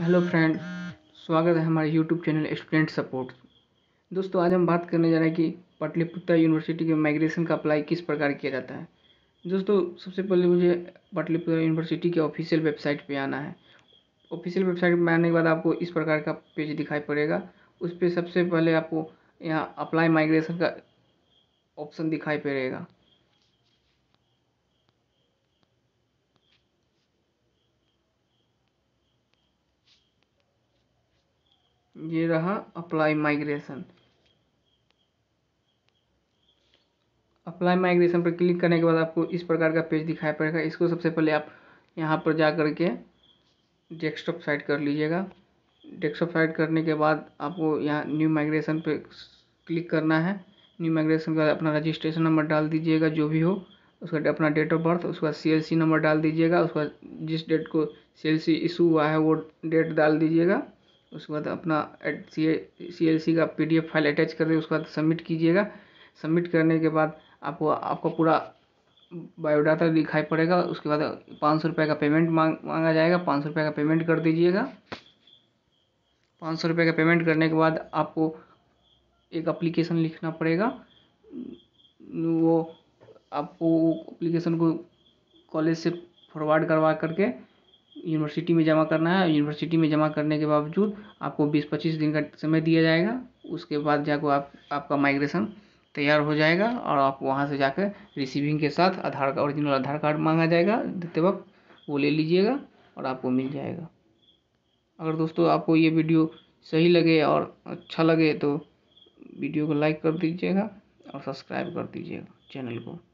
hello friend स्वागत है हमारे यूट्यूब चैनल स्टूडेंट सपोर्ट दोस्तों आज हम बात करने जा रहे हैं कि पाटलिपुत्र यूनिवर्सिटी के माइग्रेशन का अप्लाई किस प्रकार किया जाता है दोस्तों सबसे पहले मुझे पाटलिपुत्र यूनिवर्सिटी के ऑफिशियल वेबसाइट पे आना है ऑफिशियल वेबसाइट पर आने के बाद आपको इस प्रकार का पेज दिखाई पड़ेगा उस पर सबसे पहले आपको यहाँ अप्लाई माइग्रेशन का ऑप्शन दिखाई पड़ेगा ये रहा अप्लाई माइग्रेशन अप्लाई माइग्रेशन पर क्लिक करने के बाद आपको इस प्रकार का पेज दिखाई पड़ेगा इसको सबसे पहले आप यहाँ पर जा कर के डेस्कटॉप साइड कर लीजिएगा डेस्कटॉप साइड करने के बाद आपको यहाँ न्यू माइग्रेशन पर क्लिक करना है न्यू माइग्रेशन के बाद अपना रजिस्ट्रेशन नंबर डाल दीजिएगा जो भी हो उसका अपना डेट ऑफ बर्थ उसका सी नंबर डाल दीजिएगा उसका जिस डेट को सी एल इशू हुआ है वो डेट डाल दीजिएगा उसके बाद अपना सी ए सी एल सी का P D F file attach कर दें उसके बाद सबमिट कीजिएगा सबमिट करने के बाद आपको आपका पूरा बायोडाटा दिखाई पड़ेगा उसके बाद पाँच सौ रुपये का पेमेंट मांग मांगा जाएगा पाँच सौ रुपये का पेमेंट कर दीजिएगा पाँच सौ रुपये का पेमेंट करने के बाद आपको एक अप्लीकेशन लिखना पड़ेगा वो आपको अप्लीकेशन को कॉलेज से फॉरवर्ड करवा करके यूनिवर्सिटी में जमा करना है यूनिवर्सिटी में जमा करने के बावजूद आपको बीस पच्चीस दिन का समय दिया जाएगा उसके बाद जाकर आप आपका माइग्रेशन तैयार हो जाएगा और आप वहाँ से जाकर रिसीविंग के साथ आधार का ओरिजिनल आधार कार्ड मांगा जाएगा देते वक्त वो ले लीजिएगा और आपको मिल जाएगा अगर दोस्तों आपको ये वीडियो सही लगे और अच्छा लगे तो वीडियो को लाइक कर दीजिएगा और सब्सक्राइब कर दीजिएगा चैनल को